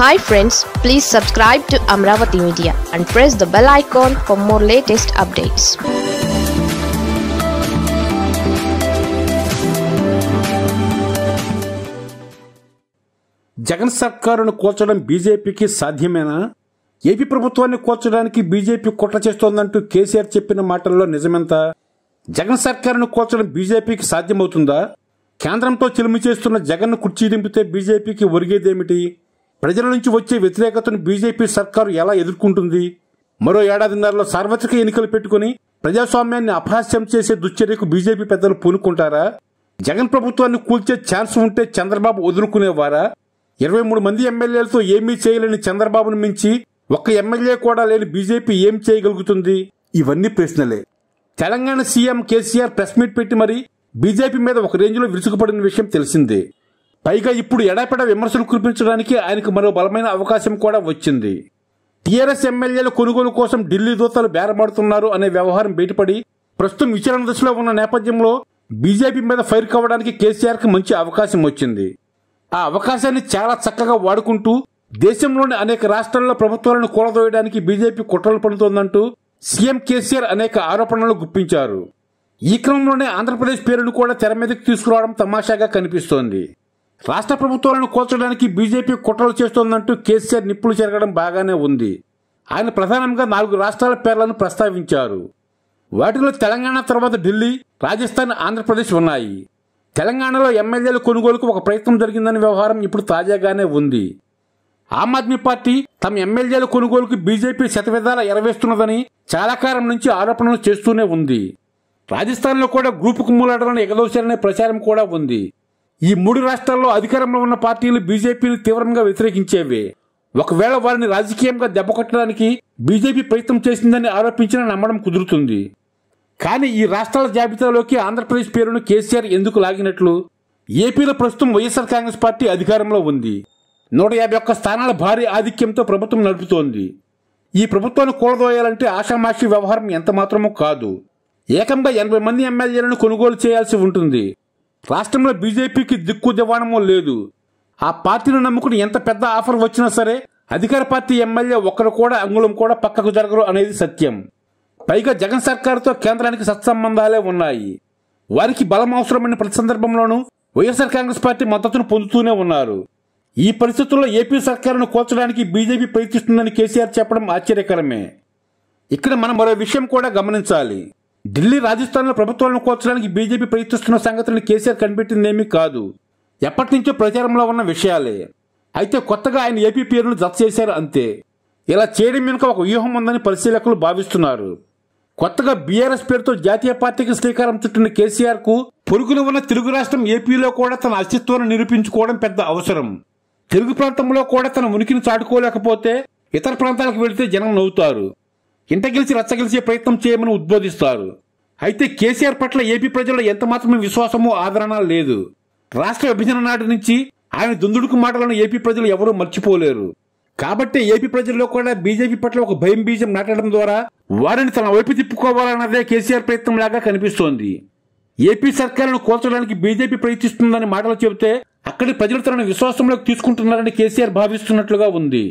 hi friends please subscribe to Amaravati media and press the bell icon for more latest updates Jagan సర్కారును కూల్చడం బీజేపీకి సాధ్యమేనా AP ప్రభుత్వాన్ని కూల్చడానికి BJP కుట్ర చేస్తోందంటూ కేసీఆర్ చెప్పిన మాటల్లో నిజమెంత జగన్ సర్కారును కూల్చడం బీజేపీకి సాధ్యమవుతుందా కేంద్రంతో చిలుము చేస్తున్న జగన్ను కుర్చీ దింపితే బీజేపీకి ఒరిగేదేమిటి ప్రజల నుంచి వచ్చే వ్యతిరేకతను బీజేపీ సర్కారు ఎలా ఎదుర్కొంటుంది మరో ఏడాదిన్నరలో సార్వత్రిక ఎన్నికలు పెట్టుకుని ప్రజాస్వామ్యాన్ని అపహాస్యం చేసే దుశ్చర్యకు బీజేపీ పెద్దలు పూనుకుంటారా జగన్ ప్రభుత్వాన్ని కూల్చే ఛాన్స్ ఉంటే చంద్రబాబు వదులుకునేవారా ఇరవై మూడు మంది ఎమ్మెల్యేలతో ఏమీ చేయలేని చంద్రబాబును మించి ఒక్క ఎమ్మెల్యే కూడా లేని బీజేపీ ఏం చేయగలుగుతుంది ఇవన్నీ ప్రశ్నలే Telangana CM KCR press meet పెట్టి మరి బీజేపీ మీద ఒక రేంజ్లో విరుచుకుపడిన విషయం తెలిసిందే పైగా ఇప్పుడు ఎడాపెడ విమర్శలు కురిపించడానికి ఆయనకు మరో బలమైన అవకాశం కూడా వచ్చింది టీఆర్ఎస్ ఎమ్మెల్యేల కొనుగోలు కోసం ఢిల్లీ దూతలు బేరబడుతున్నారు అనే వ్యవహారం బయటపడి ప్రస్తుతం విచారణ దశలో ఉన్న నేపథ్యంలో బీజేపీ మీద ఫైర్ కావడానికి కేసీఆర్కి మంచి అవకాశం వచ్చింది ఆ అవకాశాన్ని చాలా చక్కగా వాడుకుంటూ దేశంలోని అనేక రాష్ట్రాల్లో ప్రభుత్వాలను కూలదోయడానికి బీజేపీ కుట్రలు పడుతోందంటూ సీఎం కేసీఆర్ అనేక ఆరోపణలు గుప్పించారు ఈ క్రమంలోనే ఆంధ్రప్రదేశ్ పేరును కూడా తెర మీదకి తీసుకురావడం తమాషాగా కనిపిస్తోంది రాష్ట్ర ప్రభుత్వాలను కోల్చడానికి బీజేపీ కుట్రలు చేస్తోందంటూ కేసీఆర్ నిప్పులు చెరగడం బాగానే ఉంది ఆయన ప్రధానంగా నాలుగు రాష్ట్రాల పేర్లను ప్రస్తావించారు వాటిలో తెలంగాణ తర్వాత ఢిల్లీ రాజస్థాన్ ఆంధ్రప్రదేశ్ ఉన్నాయి తెలంగాణలో ఎమ్మెల్యేల కొనుగోలుకు ఒక ప్రయత్నం జరిగిందనే వ్యవహారం ఇప్పుడు తాజాగానే ఉంది ఆమ్ ఆద్మీ పార్టీ తమ ఎమ్మెల్యేల కొనుగోలుకు బీజేపీ శతవిధాల ఎరవేస్తున్నదని చాలా కాలం నుంచి ఆరోపణలు చేస్తూనే ఉంది రాజస్థాన్లో కూడా గ్రూపుకు మూలాడాలని ఎగదోశారనే ప్రచారం కూడా ఉంది ఈ మూడు రాష్ట్రాల్లో అధికారంలో ఉన్న పార్టీలు బీజేపీని తీవ్రంగా వ్యతిరేకించేవి ఒకవేళ వారిని రాజకీయంగా దెబ్బకొట్టడానికి బీజేపీ ప్రయత్నం చేసిందని ఆరోపించిన నమ్మడం కుదురుతుంది కానీ ఈ రాష్ట్రాల జాబితాలోకి ఆంధ్రప్రదేశ్ పేరును కేసీఆర్ ఎందుకు లాగినట్లు ఏపీలో ప్రస్తుతం వైఎస్ఆర్ కాంగ్రెస్ పార్టీ అధికారంలో ఉంది నూట యాభై ఒక్క స్థానాల భారీ ఆధిక్యంతో ప్రభుత్వం నడుపుతోంది ఈ ప్రభుత్వాన్ని కూలదోయాలంటే ఆషామాషి వ్యవహారం ఎంత మాత్రమూ కాదు ఏకంగా ఎనభై మంది ఎమ్మెల్యేలను కొనుగోలు చేయాల్సి ఉంటుంది రాష్ట్రంలో బీజేపీకి దిక్కు దివాణమో లేదు ఆ పార్టీని నమ్ముకుని ఎంత పెద్ద ఆఫర్ వచ్చినా సరే అధికార పార్టీ ఎమ్మెల్యే ఒక్కరు కూడా అంగుళం కూడా పక్కకు జరగరు అనేది సత్యం పైగా జగన్ సర్కార్తో కేంద్రానికి సత్సంబంధాలే ఉన్నాయి వారికి బలం అవసరమైన ప్రతి సందర్భంలోనూ వైఎస్ఆర్ కాంగ్రెస్ పార్టీ మద్దతును పొందుతూనే ఉన్నారు ఈ పరిస్థితుల్లో ఏపీ సర్కారును కోల్చడానికి బీజేపీ ప్రయత్నిస్తుందని కేసీఆర్ చెప్పడం ఆశ్చర్యకరమే ఇక్కడ మనం మరో విషయం కూడా గమనించాలి ఢిల్లీ రాజస్థాన్లో ప్రభుత్వాలను కోర్చడానికి బీజేపీ ప్రయత్నిస్తున్న సంగతులను కేసీఆర్ కనిపెట్టిందేమీ కాదు ఎప్పటి నుంచో ప్రచారంలో ఉన్న విషయాలే అయితే కొత్తగా ఆయన ఏపీ పేరును జత చేశారు అంతే ఇలా చేయడం వెనుక ఒక వ్యూహం ఉందని పరిశీలకులు భావిస్తున్నారు కొత్తగా బీఆర్ఎస్ పేరుతో జాతీయ పార్టీకి శ్రీకారం చుట్టిన కేసీఆర్ కు పొరుగున ఉన్న తెలుగు రాష్ట్రం ఏపీలో కూడా తన అస్తిత్వాన్ని నిరూపించుకోవడం పెద్ద అవసరం తెలుగు ప్రాంతంలో కూడా తన ఉనికిని చాటుకోలేకపోతే ఇతర ప్రాంతాలకు వెళితే జనం నవ్వుతారు ఇంట గెలిచి రచ్చ గెలిచే ప్రయత్నం చేయమని ఉద్బోధిస్తారు అయితే కేసీఆర్ పట్ల ఏపీ ప్రజల్లో ఎంత మాత్రమే విశ్వాసమో ఆదరణ లేదు రాష్ట్ర విభజన నాటి నుంచి ఆయన దుందుడుకు మాటలను ఏపీ ప్రజలు ఎవరూ మర్చిపోలేరు కాబట్టి ఏపీ ప్రజల్లో కూడా బీజేపీ పట్ల ఒక భయం బీజం నాటడం ద్వారా వారిని తన వైపు తిప్పుకోవాలన్నదే కేసీఆర్ ప్రయత్నం లాగా కనిపిస్తోంది ఏపీ సర్కారును కోల్చడానికి బీజేపీ ప్రయత్నిస్తుందని మాటలు చెబితే అక్కడి ప్రజలు తనను విశ్వాసంలోకి తీసుకుంటున్నారని కేసీఆర్ భావిస్తున్నట్లుగా ఉంది